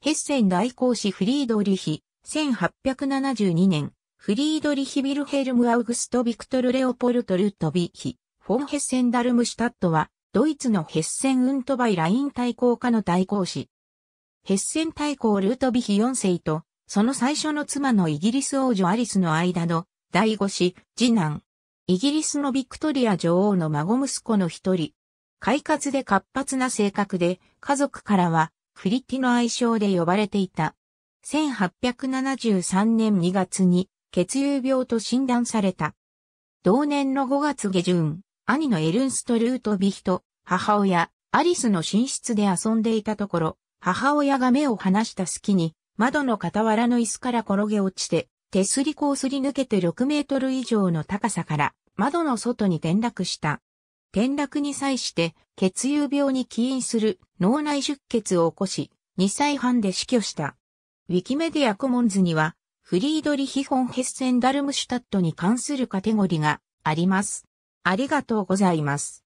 ヘッセン大公使フリードリヒ、1872年、フリードリヒ・ビルヘルム・アウグスト・ビクトル・レオポルト・ルト・ビヒ、フォン・ヘッセン・ダルムシュタットは、ドイツのヘッセン・ウントバイ・ライン大公家の大公使。ヘッセン大公ルート・ビヒ4世と、その最初の妻のイギリス王女アリスの間の、第五子、次男。イギリスのビクトリア女王の孫息子の一人。快活で活発な性格で、家族からは、クリティの愛称で呼ばれていた。1873年2月に血友病と診断された。同年の5月下旬、兄のエルンスト・ルート・ビヒと母親、アリスの寝室で遊んでいたところ、母親が目を離した隙に、窓の傍らの椅子から転げ落ちて、手すりこをすり抜けて6メートル以上の高さから、窓の外に転落した。転落に際して、血友病に起因する脳内出血を起こし、2歳半で死去した。ウィキメディアコモンズには、フリードリヒ・フォン・ヘッセン・ダルムシュタットに関するカテゴリがあります。ありがとうございます。